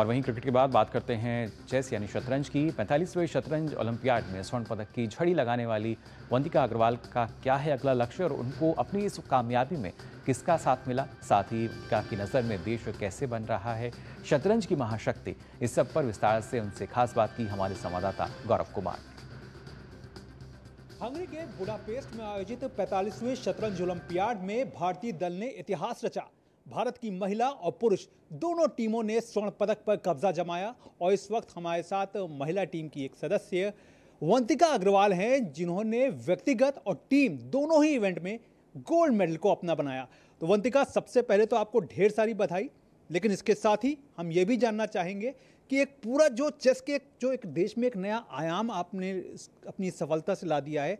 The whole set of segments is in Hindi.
और वहीं क्रिकेट के बाद बात करते हैं चेस यानी शतरंज की पैंतालीसवें शतरंज ओलंपियाड में स्वर्ण पदक की झड़ी लगाने वाली वंदिका अग्रवाल का क्या है अगला लक्ष्य और उनको अपनी इस कामयाबी में किसका साथ मिला साथ ही का की नज़र में देश कैसे बन रहा है शतरंज की महाशक्ति इस सब पर विस्तार से उनसे खास बात की हमारे संवाददाता गौरव कुमार हंगरी के बुडापेस्ट में आयोजित 45वें शतरंज ओलंपियाड में भारतीय दल ने इतिहास रचा भारत की महिला और पुरुष दोनों टीमों ने स्वर्ण पदक पर कब्जा जमाया और इस वक्त हमारे साथ महिला टीम की एक सदस्य वंतिका अग्रवाल हैं जिन्होंने व्यक्तिगत और टीम दोनों ही इवेंट में गोल्ड मेडल को अपना बनाया तो वंतिका सबसे पहले तो आपको ढेर सारी बधाई लेकिन इसके साथ ही हम ये भी जानना चाहेंगे कि एक पूरा जो चेस के जो एक देश में एक नया आयाम आपने अपनी सफलता से ला दिया है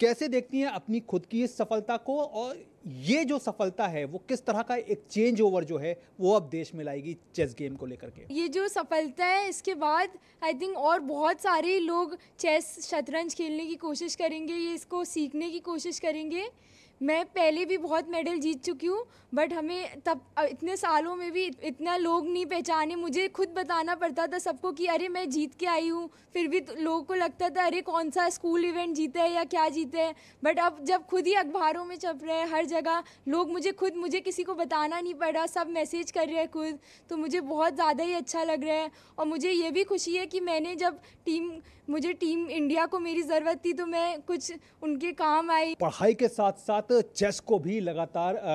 कैसे देखती हैं अपनी खुद की इस सफलता को और ये जो सफलता है वो किस तरह का एक चेंज ओवर जो है वो अब देश में लाएगी चेस गेम को लेकर के ये जो सफलता है इसके बाद आई थिंक और बहुत सारे लोग चेस शतरंज खेलने की कोशिश करेंगे ये इसको सीखने की कोशिश करेंगे मैं पहले भी बहुत मेडल जीत चुकी हूँ बट हमें तब इतने सालों में भी इतना लोग नहीं पहचाने मुझे खुद बताना पड़ता था सबको कि अरे मैं जीत के आई हूँ फिर भी तो लोगों को लगता था अरे कौन सा स्कूल इवेंट जीता है या क्या जीता है बट अब जब खुद ही अखबारों में छप रहे हैं हर जगह लोग मुझे खुद मुझे किसी को बताना नहीं पड़ रहा सब मैसेज कर रहे हैं खुद तो मुझे बहुत ज़्यादा ही अच्छा लग रहा है और मुझे ये भी खुशी है कि मैंने जब टीम मुझे टीम इंडिया को मेरी ज़रूरत थी तो मैं कुछ उनके काम आई पढ़ाई के साथ साथ चेस को भी लगातार आ...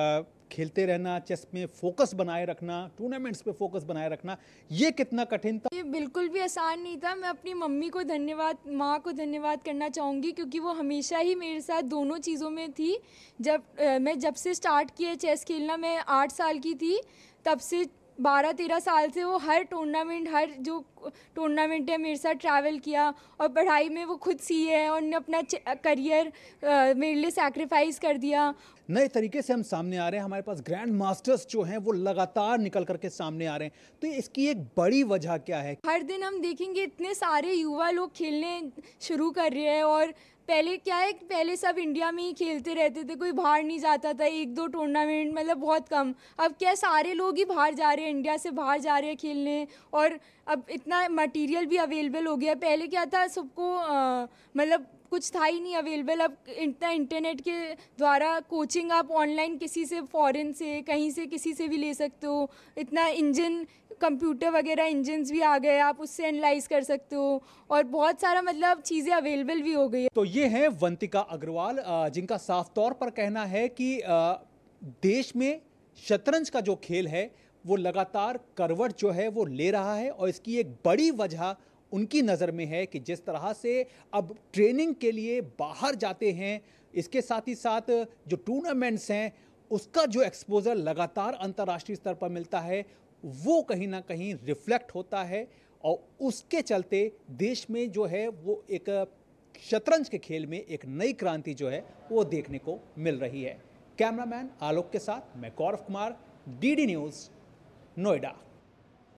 खेलते रहना चेस में फोकस बनाए रखना टूर्नामेंट्स पे फोकस बनाए रखना ये कितना कठिन था ये बिल्कुल भी आसान नहीं था मैं अपनी मम्मी को धन्यवाद माँ को धन्यवाद करना चाहूँगी क्योंकि वो हमेशा ही मेरे साथ दोनों चीज़ों में थी जब मैं जब से स्टार्ट किया चेस खेलना मैं आठ साल की थी तब से बारह तेरह साल से वो हर टूर्नामेंट हर जो टूर्नामेंट है मेरे साथ ट्रैवल किया और पढ़ाई में वो खुद सी है और उन्होंने अपना करियर मेरे लिए सेक्रीफाइस कर दिया नए तरीके से हम सामने आ रहे हैं हमारे पास ग्रैंड मास्टर्स जो हैं वो लगातार निकल करके सामने आ रहे हैं तो इसकी एक बड़ी वजह क्या है हर दिन हम देखेंगे इतने सारे युवा लोग खेलने शुरू कर रहे हैं और पहले क्या है पहले सब इंडिया में ही खेलते रहते थे कोई बाहर नहीं जाता था एक दो टूर्नामेंट मतलब बहुत कम अब क्या सारे लोग ही बाहर जा रहे हैं इंडिया से बाहर जा रहे हैं खेलने और अब इतना मटेरियल भी अवेलेबल हो गया पहले क्या था सबको मतलब कुछ था ही नहीं अवेलेबल अब इतना इंटरनेट के द्वारा कोचिंग आप ऑनलाइन किसी से फॉरेन से कहीं से किसी से भी ले सकते हो इतना इंजन कंप्यूटर वगैरह इंजन्स भी आ गए आप उससे एनालाइज कर सकते हो और बहुत सारा मतलब चीज़ें अवेलेबल भी हो गई है तो ये हैं वंतिका अग्रवाल जिनका साफ तौर पर कहना है कि देश में शतरंज का जो खेल है वो लगातार करवट जो है वो ले रहा है और इसकी एक बड़ी वजह उनकी नज़र में है कि जिस तरह से अब ट्रेनिंग के लिए बाहर जाते हैं इसके साथ ही साथ जो टूर्नामेंट्स हैं उसका जो एक्सपोजर लगातार अंतर्राष्ट्रीय स्तर पर मिलता है वो कहीं ना कहीं रिफ्लेक्ट होता है और उसके चलते देश में जो है वो एक शतरंज के खेल में एक नई क्रांति जो है वो देखने को मिल रही है कैमरामैन आलोक के साथ मैं गौरव कुमार डीडी न्यूज़ नोएडा